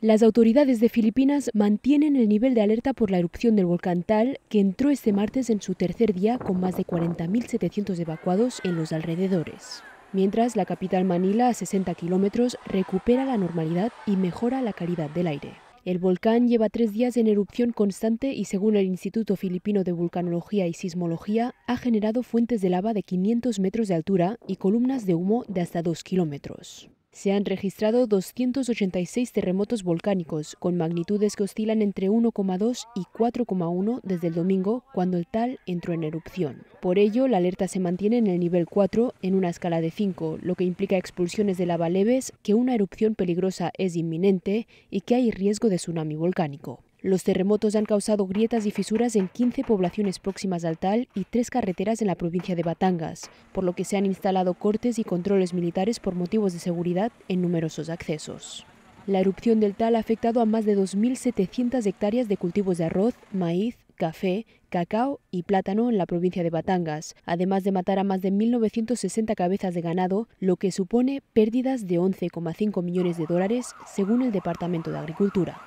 Las autoridades de Filipinas mantienen el nivel de alerta por la erupción del volcán Tal, que entró este martes en su tercer día con más de 40.700 evacuados en los alrededores. Mientras la capital Manila, a 60 kilómetros, recupera la normalidad y mejora la calidad del aire. El volcán lleva tres días en erupción constante y según el Instituto Filipino de Vulcanología y Sismología ha generado fuentes de lava de 500 metros de altura y columnas de humo de hasta 2 kilómetros. Se han registrado 286 terremotos volcánicos, con magnitudes que oscilan entre 1,2 y 4,1 desde el domingo, cuando el tal entró en erupción. Por ello, la alerta se mantiene en el nivel 4, en una escala de 5, lo que implica expulsiones de lava leves, que una erupción peligrosa es inminente y que hay riesgo de tsunami volcánico. Los terremotos han causado grietas y fisuras en 15 poblaciones próximas al Tal y tres carreteras en la provincia de Batangas, por lo que se han instalado cortes y controles militares por motivos de seguridad en numerosos accesos. La erupción del Tal ha afectado a más de 2.700 hectáreas de cultivos de arroz, maíz, café, cacao y plátano en la provincia de Batangas, además de matar a más de 1.960 cabezas de ganado, lo que supone pérdidas de 11,5 millones de dólares según el Departamento de Agricultura.